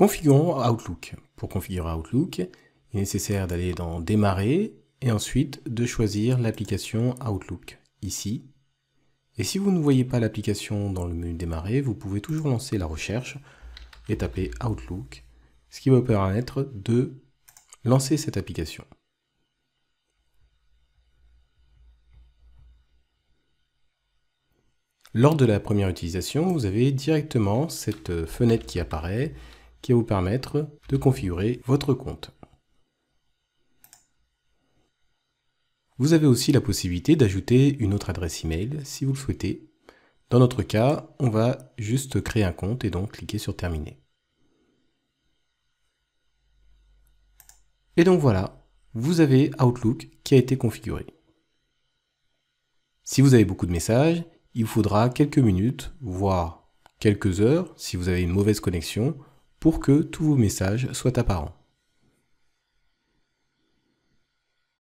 Configurons Outlook. Pour configurer Outlook, il est nécessaire d'aller dans Démarrer et ensuite de choisir l'application Outlook, ici. Et si vous ne voyez pas l'application dans le menu Démarrer, vous pouvez toujours lancer la recherche et taper Outlook, ce qui va vous permettre de lancer cette application. Lors de la première utilisation, vous avez directement cette fenêtre qui apparaît qui va vous permettre de configurer votre compte. Vous avez aussi la possibilité d'ajouter une autre adresse email si vous le souhaitez. Dans notre cas, on va juste créer un compte et donc cliquer sur terminer. Et donc voilà, vous avez Outlook qui a été configuré. Si vous avez beaucoup de messages, il vous faudra quelques minutes, voire quelques heures, si vous avez une mauvaise connexion, pour que tous vos messages soient apparents.